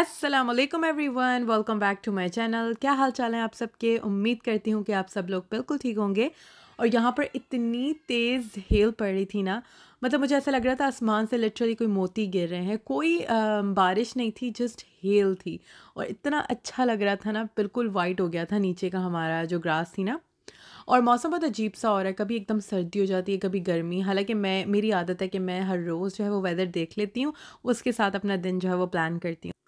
अस्सलाम वालेकुम everyone welcome back to my channel क्या हाल चाल है आप सबके उम्मीद करती हूँ कि आप सब लोग बिल्कुल ठीक होंगे और यहाँ पर इतनी तेज़ हेल पड़ रही थी ना मतलब मुझे ऐसा लग रहा था आसमान से लिटरली कोई मोती गिर रहे हैं कोई आ, बारिश नहीं थी जस्ट हेल थी और इतना अच्छा लग रहा था ना बिल्कुल वाइट हो गया था नीचे का हमारा जो ग्रास थी ना और मौसम बहुत अजीब सा हो रहा है कभी एकदम सर्दी हो जाती है कभी गर्मी हालांकि मैं मेरी आदत है कि मैं हर रोज़ जो है वो वेदर देख लेती हूँ उसके साथ अपना दिन जो है वो प्लान करती हूँ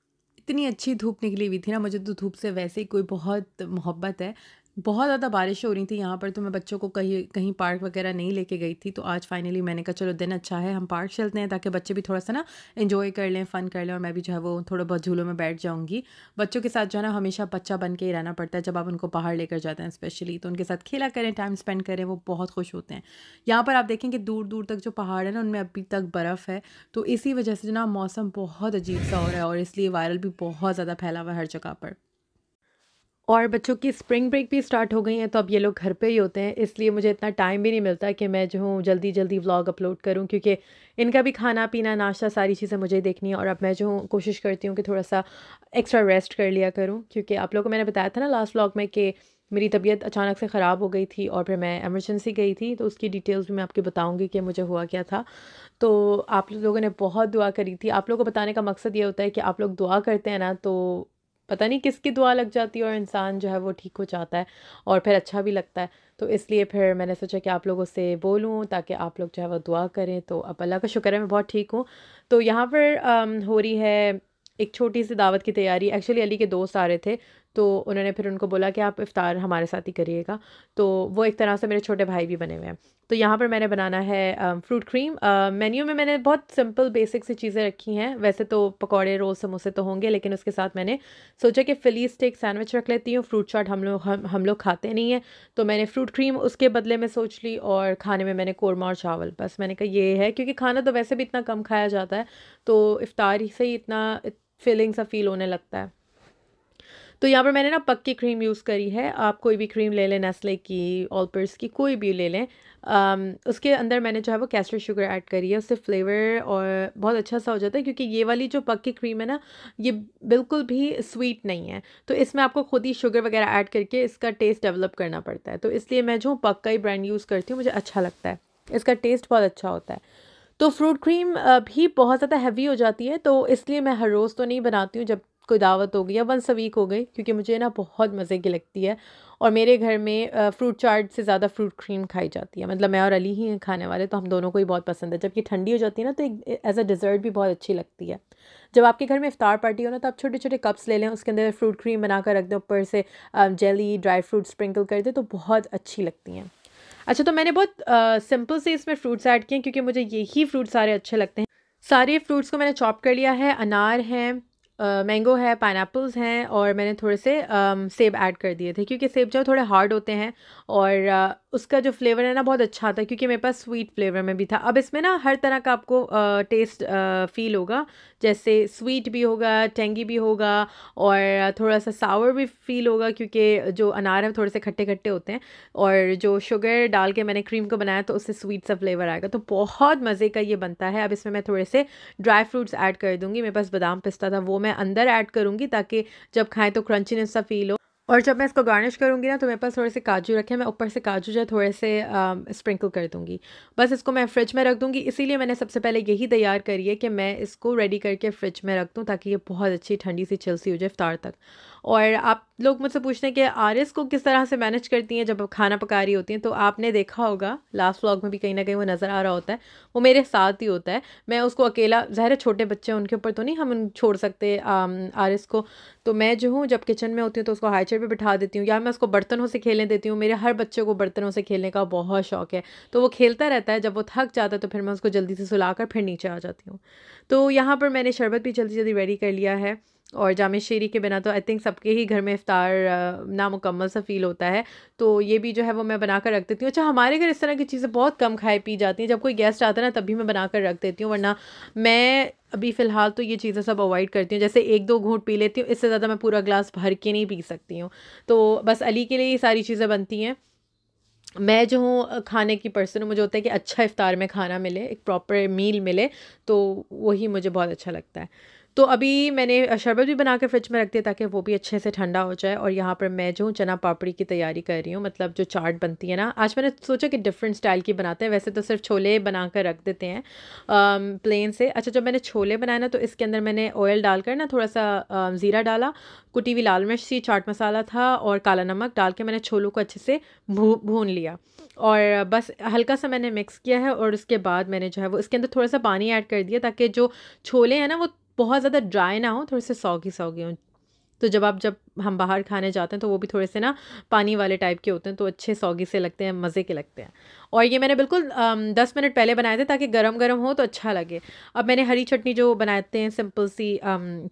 इतनी अच्छी धूप निकली हुई थी ना मुझे तो धूप से वैसे ही कोई बहुत मोहब्बत है बहुत ज़्यादा बारिश हो रही थी यहाँ पर तो मैं बच्चों को कहीं कहीं पार्क वगैरह नहीं लेके गई थी तो आज फाइनली मैंने कहा चलो दिन अच्छा है हम पार्क चलते हैं ताकि बच्चे भी थोड़ा सा ना इन्जॉय कर लें फ़न कर लें और मैं भी जो है वो थोड़ा बहुत झूलों में बैठ जाऊँगी बच्चों के साथ जो है ना हमेशा बच्चा बन के ही रहना पड़ता है जब आप उनको बाहर लेकर जाते हैं स्पेशली तो उनके साथ खेला करें टाइम स्पेंड करें वो बहुत खुश होते हैं यहाँ पर आप देखें कि दूर दूर तक जो पहाड़ है ना उनमें अभी तक बर्फ़ है तो इसी वजह से जो ना मौसम बहुत अजीब सा हो रहा है और इसलिए वायरल भी बहुत ज़्यादा फैला हुआ है हर जगह पर और बच्चों की स्प्रिंग ब्रेक भी स्टार्ट हो गई हैं तो अब ये लोग घर पे ही होते हैं इसलिए मुझे इतना टाइम भी नहीं मिलता कि मैं जो हूँ जल्दी जल्दी व्लॉग अपलोड करूँ क्योंकि इनका भी खाना पीना नाश्ता सारी चीज़ें मुझे देखनी है और अब मैं जो हूँ कोशिश करती हूँ कि थोड़ा सा एक्स्ट्रा रेस्ट कर लिया करूँ क्योंकि आप लोगों को मैंने बताया था ना लास्ट व्लॉग में कि मेरी तबीयत अचानक से ख़राब हो गई थी और फिर मैं एमरजेंसी गई थी तो उसकी डिटेल्स भी मैं आपके बताऊंगी कि मुझे हुआ क्या था तो आप लोगों ने बहुत दुआ करी थी आप लोगों को बताने का मकसद ये होता है कि आप लोग दुआ करते हैं ना तो पता नहीं किसकी दुआ लग जाती है और इंसान जो है वो ठीक हो जाता है और फिर अच्छा भी लगता है तो इसलिए फिर मैंने सोचा कि आप लोगों से बोलूँ ताकि आप लोग जो है वो दुआ करें तो अब अल्लाह का शुक्र है मैं बहुत ठीक हूँ तो यहाँ पर हो रही है एक छोटी सी दावत की तैयारी एक्चुअली अली के दोस्त आ रहे थे तो उन्होंने फिर उनको बोला कि आप इफ़ार हमारे साथ ही करिएगा तो वो एक तरह से मेरे छोटे भाई भी बने हुए हैं तो यहाँ पर मैंने बनाना है फ्रूट क्रीम मेन्यू में मैंने बहुत सिंपल बेसिक सी चीज़ें रखी हैं वैसे तो पकौड़े रोल समोसे तो होंगे लेकिन उसके साथ मैंने सोचा कि फिली स्टेक सैंडविच रख लेती हूँ फ्रूट चाट हम लोग हम, हम लोग खाते नहीं हैं तो मैंने फ्रूट क्रीम उसके बदले में सोच ली और खाने में मैंने कौरमा और चावल बस मैंने कहा ये है क्योंकि खाना तो वैसे भी इतना कम खाया जाता है तो इफ़ार से ही इतना फीलिंग सा फील होने लगता है तो यहाँ पर मैंने ना पक्की क्रीम यूज़ करी है आप कोई भी क्रीम ले लें नेस्ले की ऑलपर्स की कोई भी ले लें um, उसके अंदर मैंने जो है वो कैस्टर शुगर ऐड करी है उससे फ्लेवर और बहुत अच्छा सा हो जाता है क्योंकि ये वाली जो पक्की क्रीम है ना ये बिल्कुल भी स्वीट नहीं है तो इसमें आपको खुद ही शुगर वगैरह ऐड करके इसका टेस्ट डेवलप करना पड़ता है तो इसलिए मैं जो पक्का ही ब्रांड यूज़ करती हूँ मुझे अच्छा लगता है इसका टेस्ट बहुत अच्छा होता है तो फ्रूट क्रीम भी बहुत ज़्यादा हैवी हो जाती है तो इसलिए मैं हर रोज़ तो नहीं बनाती हूँ जब कोई दावत हो गई या वंस अ वीक हो गई क्योंकि मुझे ना बहुत मज़े की लगती है और मेरे घर में फ्रूट चाट से ज़्यादा फ्रूट क्रीम खाई जाती है मतलब मैं और अली ही हैं खाने वाले तो हम दोनों को ही बहुत पसंद है जबकि ठंडी हो जाती है ना तो एक एज अ डिज़र्ट भी बहुत अच्छी लगती है जब आपके घर में इफ्तार पार्टी हो ना तो आप छोटे छोटे कप्स ले लें उसके अंदर फ्रूट क्रीम बना कर रख दें ऊपर से जेली ड्राई फ्रूट स्प्रिंकल कर दें तो बहुत अच्छी लगती हैं अच्छा तो मैंने बहुत सिंपल से इसमें फ्रूट्स ऐड किए क्योंकि मुझे यही फ्रूट सारे अच्छे लगते हैं सारे फ्रूट्स को मैंने चॉप कर लिया है अनार हैं मैंगो है पाइन हैं और मैंने थोड़े से सेब ऐड कर दिए थे क्योंकि सेब जो थोड़े हार्ड होते हैं और उसका जो फ्लेवर है ना बहुत अच्छा आता है क्योंकि मेरे पास स्वीट फ्लेवर में भी था अब इसमें ना हर तरह का आपको टेस्ट फील होगा जैसे स्वीट भी होगा टेंगी भी होगा और थोड़ा सा सावर भी फील होगा क्योंकि जो अनार है थोड़े से खट्टे खट्टे होते हैं और जो शुगर डाल के मैंने क्रीम को बनाया तो उससे स्वीट सा फ्लेवर आएगा तो बहुत मज़े का ये बनता है अब इसमें मैं थोड़े से ड्राई फ्रूट्स ऐड कर दूँगी मेरे पास बादाम पिस्ता था वो मैं अंदर ऐड करूँगी ताकि जब खाएँ तो क्रंचीनेस सा फील हो और जब मैं इसको गार्निश करूँगी ना तो मेरे पास थोड़े से काजू रखे मैं ऊपर से काजू जो थोड़े से स्प्रिंकल कर दूँगी बस इसको मैं फ्रिज में रख दूँगी इसीलिए मैंने सबसे पहले यही तैयार करी है कि मैं इसको रेडी करके फ्रिज में रख दूँ ताकि ये बहुत अच्छी ठंडी सी सी हो जाए इफ्तार तक और आप लोग मुझसे पूछते हैं कि आरिस को किस तरह से मैनेज करती हैं जब खाना पका रही होती हैं तो आपने देखा होगा लास्ट व्लॉग में भी कहीं ना कहीं वो नज़र आ रहा होता है वो मेरे साथ ही होता है मैं उसको अकेला ज़ाहिर छोटे बच्चे हैं उनके ऊपर तो नहीं हम छोड़ सकते आरिस को तो मैं जो हूँ जब किचन में होती हूँ तो उसको हाई चेयर पर बिठा देती हूँ या मैं उसको बर्तनों से खेलने देती हूँ मेरे हर बच्चे को बर्तनों से खेलने का बहुत शौक है तो वो खेलता रहता है जब वो थक जाता है तो फिर मैं उसको जल्दी से सुला फिर नीचे आ जाती हूँ तो यहाँ पर मैंने शरबत भी जल्दी जल्दी रेडी कर लिया है और जाम शेरी के बिना तो आई थिंक सबके ही घर में इफ़ार नामुकम्मल सा फ़ील होता है तो ये भी जो है वो मैं बना कर रख देती हूँ अच्छा हमारे घर इस तरह की चीज़ें बहुत कम खाई पी जाती हैं जब कोई गेस्ट आता है ना तब भी मैं बना कर रख देती हूँ वरना मैं अभी फ़िलहाल तो ये चीज़ें सब अवॉइड करती हूँ जैसे एक दो घूट पी लेती हूँ इससे ज़्यादा मैं पूरा ग्लास भर के नहीं पी सकती हूँ तो बस अली के लिए ये सारी चीज़ें बनती हैं मैं जो हूँ खाने की पर्सन हूँ मुझे होता है कि अच्छा इफ़ार में खाना मिले एक प्रॉपर मील मिले तो वही मुझे बहुत अच्छा लगता है तो अभी मैंने शरबत भी बना कर फ्रिज में रख दिया ताकि वो भी अच्छे से ठंडा हो जाए और यहाँ पर मैं जो चना पापड़ी की तैयारी कर रही हूँ मतलब जो चाट बनती है ना आज मैंने सोचा कि डिफरेंट स्टाइल की बनाते हैं वैसे तो सिर्फ छोले बना कर रख देते हैं प्लेन से अच्छा जब मैंने छोले बनाए ना तो इसके अंदर मैंने ऑयल डालकर ना थोड़ा सा ज़ीरा डाला कुटी हुई लाल मिर्च थी चाट मसाला था और काला नमक डाल के मैंने छोलों को अच्छे से भू भून लिया और बस हल्का सा मैंने मिक्स किया है और उसके बाद मैंने जो है वो इसके अंदर थोड़ा सा पानी ऐड कर दिया ताकि जो छोले हैं ना वो बहुत ज़्यादा ड्राई ना हो थोड़े से सौगी सौगी हों तो जब आप जब हम बाहर खाने जाते हैं तो वो भी थोड़े से ना पानी वाले टाइप के होते हैं तो अच्छे सौगी से लगते हैं मज़े के लगते हैं और ये मैंने बिल्कुल दस मिनट पहले बनाए थे ताकि गरम गरम हो तो अच्छा लगे अब मैंने हरी चटनी जो बनाते हैं सिंपल सी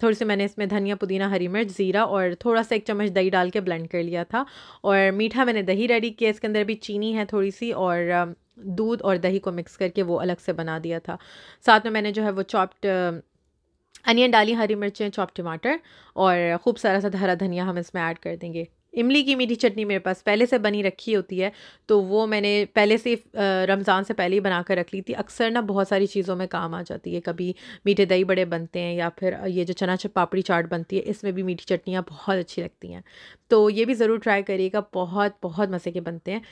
थोड़ी सी मैंने इसमें धनिया पुदीना हरी मिर्च ज़ीरा और थोड़ा सा एक चम्मच दही डाल के ब्लेंड कर लिया था और मीठा मैंने दही रेडी किया इसके अंदर भी चीनी है थोड़ी सी और दूध और दही को मिक्स करके वो अलग से बना दिया था साथ में मैंने जो है वो चॉप्ड अनियन डाली हरी मिर्चें चॉप टमाटर और खूब सारा सा हरा धनिया हम इसमें ऐड कर देंगे इमली की मीठी चटनी मेरे पास पहले से बनी रखी होती है तो वो मैंने पहले से रमज़ान से पहले ही बना कर रख ली थी अक्सर ना बहुत सारी चीज़ों में काम आ जाती है कभी मीठे दही बड़े बनते हैं या फिर ये जो चना पापड़ी चाट बनती है इसमें भी मीठी चटनियाँ बहुत अच्छी लगती हैं तो ये भी ज़रूर ट्राई करिएगा बहुत बहुत मज़े के बनते हैं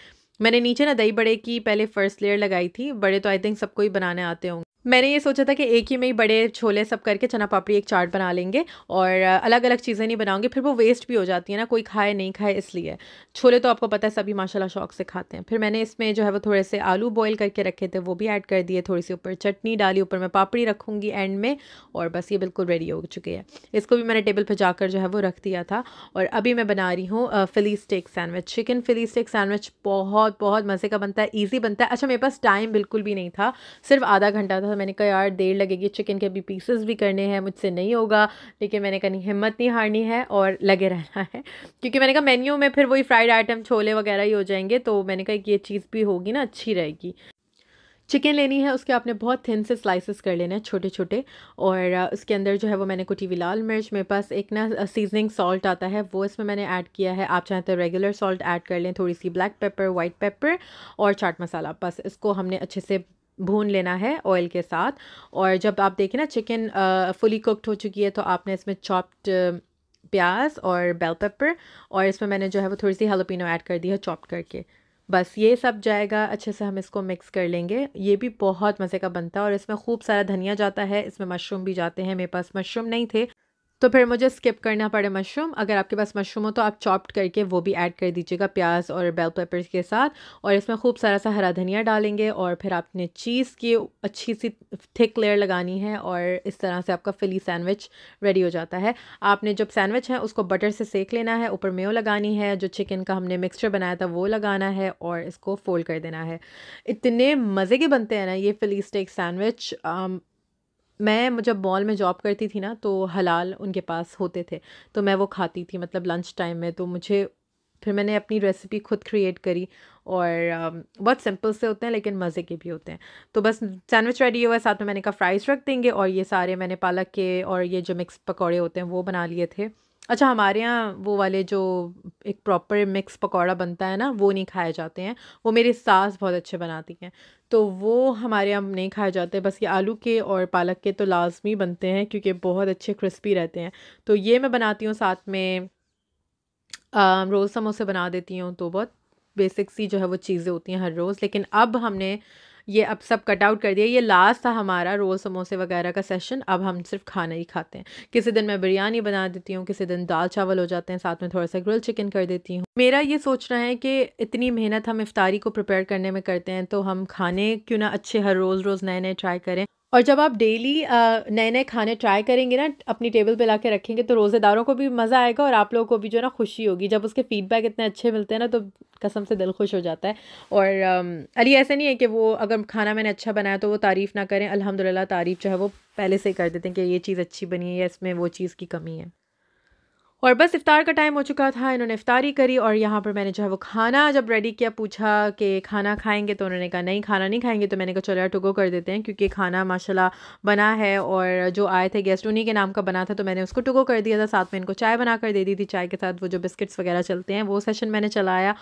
मैंने नीचे ना दही बड़े की पहले फ़र्स्ट लेयर लगाई थी बड़े तो आई थिंक सबको ही बनाने आते होंगे मैंने ये सोचा था कि एक ही में ही बड़े छोले सब करके चना पापड़ी एक चाट बना लेंगे और अलग अलग चीज़ें नहीं बनाऊँगी फिर वो वेस्ट भी हो जाती है ना कोई खाए नहीं खाए इसलिए छोले तो आपको पता है सभी माशाल्लाह शौक से खाते हैं फिर मैंने इसमें जो है वो थोड़े से आलू बॉयल करके रखे थे वो भी ऐड कर दिए थोड़ी सी ऊपर चटनी डाली ऊपर मैं पापड़ी रखूँगी एंड में और बस ये बिल्कुल रेडी हो चुकी है इसको भी मैंने टेबल पर जाकर जो है वो रख दिया था और अभी मैं बना रही हूँ Philly steak sandwich chicken Philly steak sandwich बहुत बहुत मज़े का बनता है ईजी बनता है अच्छा मेरे पास टाइम बिल्कुल भी नहीं था सिर्फ आधा घंटा था मैंने कहा यार देर लगेगी चिकन के अभी पीसेस भी करने हैं मुझसे नहीं होगा लेकिन मैंने कहा नहीं हिम्मत नहीं हारनी है और लगे रहना है क्योंकि मैंने कहा मेन्यू में फिर वही फ्राइड आइटम छोले वगैरह ही हो जाएंगे तो मैंने कहा ये चीज़ भी होगी ना अच्छी रहेगी चिकन लेनी है उसके आपने बहुत थिन से स्लाइसेस कर लेने हैं छोटे छोटे और उसके अंदर जो है वो मैंने कुटी हुई लाल मिर्च मेरे पास एक ना सीजनिंग सॉल्ट आता है वो इसमें मैंने ऐड किया है आप चाहें तो रेगुलर सॉल्ट ऐड कर लें थोड़ी सी ब्लैक पेपर वाइट पेपर और चाट मसाला बस इसको हमने अच्छे से भून लेना है ऑयल के साथ और जब आप देखें ना चिकन फुली कुकड हो चुकी है तो आपने इसमें चॉप्ड प्याज और बेल पेपर और इसमें मैंने जो है वो थोड़ी सी हेलोपिनो ऐड कर दी है चॉप करके बस ये सब जाएगा अच्छे से हम इसको मिक्स कर लेंगे ये भी बहुत मज़े का बनता है और इसमें खूब सारा धनिया जाता है इसमें मशरूम भी जाते हैं मेरे पास मशरूम नहीं थे तो फिर मुझे स्किप करना पड़े मशरूम अगर आपके पास मशरूम हो तो आप चॉप्ड करके वो भी ऐड कर दीजिएगा प्याज और बेल पेपर्स के साथ और इसमें खूब सारा सा हरा धनिया डालेंगे और फिर आपने चीज़ की अच्छी सी थिक लेयर लगानी है और इस तरह से आपका फिली सैंडविच रेडी हो जाता है आपने जब सैंडविच है उसको बटर से सेक लेना है ऊपर मेो लगानी है जो चिकन का हमने मिक्सचर बनाया था वो लगाना है और इसको फोल्ड कर देना है इतने मज़े के बनते हैं ना ये फिली स्टेक सैंडविच मैं जब मॉल में जॉब करती थी ना तो हलाल उनके पास होते थे तो मैं वो खाती थी मतलब लंच टाइम में तो मुझे फिर मैंने अपनी रेसिपी खुद क्रिएट करी और um, बहुत सिंपल से होते हैं लेकिन मज़े के भी होते हैं तो बस सैंडविच रेडी हुआ साथ में मैंने कहा फ्राइज़ रख देंगे और ये सारे मैंने पालक के और ये जो मिक्स पकौड़े होते हैं वो बना लिए थे अच्छा हमारे यहाँ वो वाले जो एक प्रॉपर मिक्स पकौड़ा बनता है ना वो नहीं खाए जाते हैं वो मेरी सास बहुत अच्छे बनाती हैं तो वो हमारे यहाँ नहीं खाए जाते बस ये आलू के और पालक के तो लाजमी बनते हैं क्योंकि बहुत अच्छे क्रिस्पी रहते हैं तो ये मैं बनाती हूँ साथ में रोज़ समोसे बना देती हूँ तो बहुत बेसिक सी जो है वो चीज़ें होती हैं हर रोज़ लेकिन अब हमने ये अब सब कट आउट कर दिया ये लास्ट था हमारा रोल समोसे वगैरह का सेशन अब हम सिर्फ खाना ही खाते हैं किसी दिन मैं बिरयानी बना देती हूँ किसी दिन दाल चावल हो जाते हैं साथ में थोड़ा सा ग्रिल चिकन कर देती हूँ मेरा ये सोचना है कि इतनी मेहनत हम इफ्तारी को प्रिपेयर करने में करते हैं तो हम खाने क्यों ना अच्छे हर रोज़ रोज़ नए नए ट्राई करें और जब आप डेली नए नए खाने ट्राई करेंगे ना अपनी टेबल पे ला के रखेंगे तो रोज़ेदारों को भी मज़ा आएगा और आप लोगों को भी जो ना खुशी होगी जब उसके फीडबैक इतने अच्छे मिलते हैं ना तो कसम से दिल खुश हो जाता है और अली ऐसे नहीं है कि वो अगर खाना मैंने अच्छा बनाया तो वो तारीफ़ ना करें अलहमदिल्ला तारीफ़ जो है वो पहले से ही कर देते हैं कि ये चीज़ अच्छी बनी है या इसमें वो चीज़ की कमी है और बस इफ़ार का टाइम हो चुका था इन्होंने इफ़ारी करी और यहाँ पर मैंने जो है वो खाना जब रेडी किया पूछा कि खाना खाएंगे तो उन्होंने कहा नहीं खाना नहीं खाएंगे तो मैंने कहा चलो यार कर देते हैं क्योंकि खाना माशाल्लाह बना है और जो आए थे गेस्ट उन्हीं के नाम का बना था तो मैंने उसको टुको कर दिया था साथ में इनको चाय बना कर दे दी थी चाय के साथ वो जो बिस्किट्स वगैरह चलते हैं वो सेशन मैंने चलाया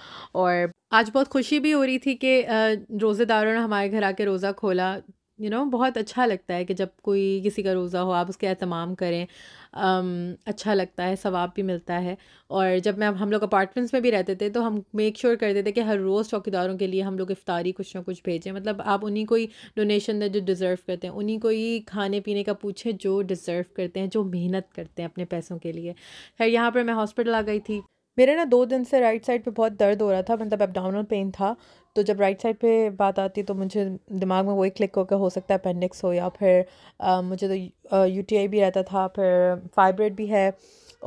और आज बहुत खुशी भी हो रही थी कि रोज़ेदारों ने हमारे घर आके रोज़ा खोला यू you नो know, बहुत अच्छा लगता है कि जब कोई किसी का रोज़ा हो आप उसके अहतमाम करें आम, अच्छा लगता है सवाब भी मिलता है और जब मैं हम लोग अपार्टमेंट्स में भी रहते थे तो हम मेक श्योर करते थे कि हर रोज़ चौकीदारों के लिए हम लोग इफ्तारी कुछ ना कुछ भेजें मतलब आप उन्हीं को ही डोनेशन दें जो डिज़र्व करते हैं उन्हीं को ही खाने पीने का पूछें जो डिज़र्व करते हैं जो मेहनत करते हैं अपने पैसों के लिए खैर यहाँ पर मैं हॉस्पिटल आ गई थी मेरे ना दो दिन से राइट साइड पे बहुत दर्द हो रहा था मतलब एबडामिनल पेन था तो जब राइट साइड पे बात आती तो मुझे दिमाग में वही क्लिक होकर हो सकता है अपेंडिक्स हो या फिर आ, मुझे तो यू टी आई भी रहता था फिर फाइब्रेड भी है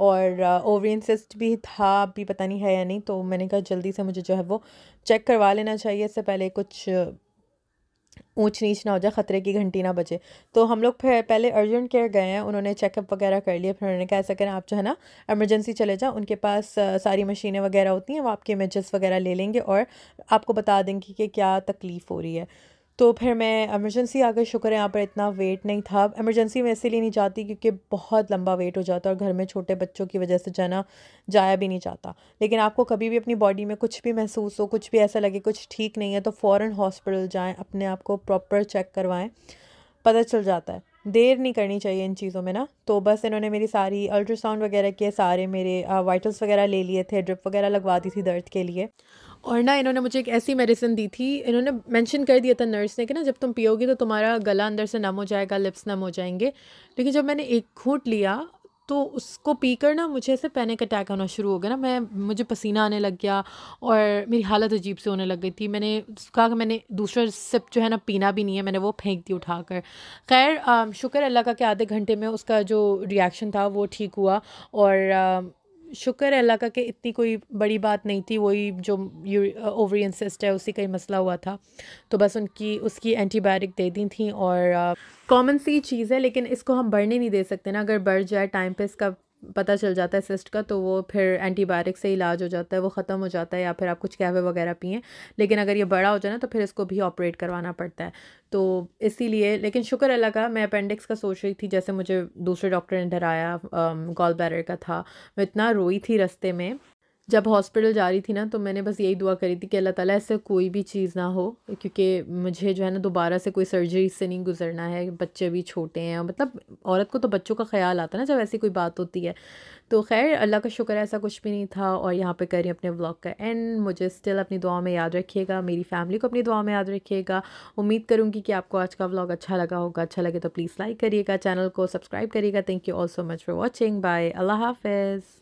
और ओवरियन सिस्ट भी था अभी पता नहीं है या नहीं तो मैंने कहा जल्दी से मुझे जो है वो चेक करवा लेना चाहिए इससे पहले कुछ ऊँच नीच ना हो जाए ख़तरे की घंटी ना बचे तो हम लोग फिर पहले अर्जेंट केयर गए हैं उन्होंने चेकअप वगैरह कर लिया फिर उन्होंने कहा ऐसा करें आप जो है ना एमरजेंसी चले जाओ उनके पास सारी मशीनें वगैरह होती हैं वो आपके इमेजेस वगैरह ले लेंगे और आपको बता देंगे कि क्या तकलीफ़ हो रही है तो फिर मैं एमरजेंसी आकर शुक्र है यहाँ पर इतना वेट नहीं था एमरजेंसी में इसीलिए नहीं जाती क्योंकि बहुत लंबा वेट हो जाता है और घर में छोटे बच्चों की वजह से जाना जाया भी नहीं जाता लेकिन आपको कभी भी अपनी बॉडी में कुछ भी महसूस हो कुछ भी ऐसा लगे कुछ ठीक नहीं है तो फ़ौर हॉस्पिटल जाएँ अपने आप को प्रॉपर चेक करवाएँ पता चल जाता है देर नहीं करनी चाहिए इन चीज़ों में ना तो बस इन्होंने मेरी सारी अल्ट्रासाउंड वगैरह किए सारे मेरे वाइटल्स वगैरह ले लिए थे ड्रिप वगैरह लगवा दी थी दर्द के लिए और ना इन्होंने मुझे एक ऐसी मेडिसिन दी थी इन्होंने मेंशन कर दिया था नर्स ने कि ना जब तुम पियोगे तो तुम्हारा गला अंदर से नम हो जाएगा लिप्स नम हो जाएंगे लेकिन जब मैंने एक घूट लिया तो उसको पी कर ना मुझे ऐसे पैनिक अटैक आना शुरू हो गया ना मैं मुझे पसीना आने लग गया और मेरी हालत अजीब से होने लग गई थी मैंने कहा कि मैंने दूसरा सिप जो है ना पीना भी नहीं है मैंने वो फेंक दी उठा कर खैर शुक्र अल्लाह का कि आधे घंटे में उसका जो रिएक्शन था वो ठीक हुआ और आ, शुक्र है अल्लाह का कि इतनी कोई बड़ी बात नहीं थी वही जो ओवरियन सिस्ट है उसी का ही मसला हुआ था तो बस उनकी उसकी एंटीबायोटिक दे दी थी और कॉमन सी चीज़ है लेकिन इसको हम बढ़ने नहीं दे सकते ना अगर बढ़ जाए टाइम पे इसका पता चल जाता है सिस्ट का तो वो फिर एंटीबायोटिक से इलाज हो जाता है वो ख़त्म हो जाता है या फिर आप कुछ कैफे वगैरह पिए लेकिन अगर ये बड़ा हो जाए ना तो फिर इसको भी ऑपरेट करवाना पड़ता है तो इसीलिए लेकिन शुक्र अल्लाह का मैं अपेंडिक्स का सोच रही थी जैसे मुझे दूसरे डॉक्टर ने डराया गॉल बैरर का था मैं इतना रोई थी रस्ते में जब हॉस्पिटल जा रही थी ना तो मैंने बस यही दुआ करी थी कि अल्लाह ताला ऐसे कोई भी चीज़ ना हो क्योंकि मुझे जो है ना दोबारा से कोई सर्जरी से नहीं गुजरना है बच्चे भी छोटे हैं मतलब औरत को तो बच्चों का ख्याल आता है ना जब ऐसी कोई बात होती है तो खैर अल्लाह का शुक्र ऐसा कुछ भी नहीं था और यहाँ पर करी अपने ब्लॉग का एंड मुझे स्टिल अपनी दुआ में याद रखिएगा मेरी फैमिली को अपनी दुआ में याद रखिएगा उम्मीद करूँगी कि आपको आज का ब्लॉग अच्छा लगा होगा अच्छा लगे तो प्लीज़ लाइक करिएगा चैनल को सब्सक्राइब करिएगा thank you all so much for watching bye अल्लाह हाफिज़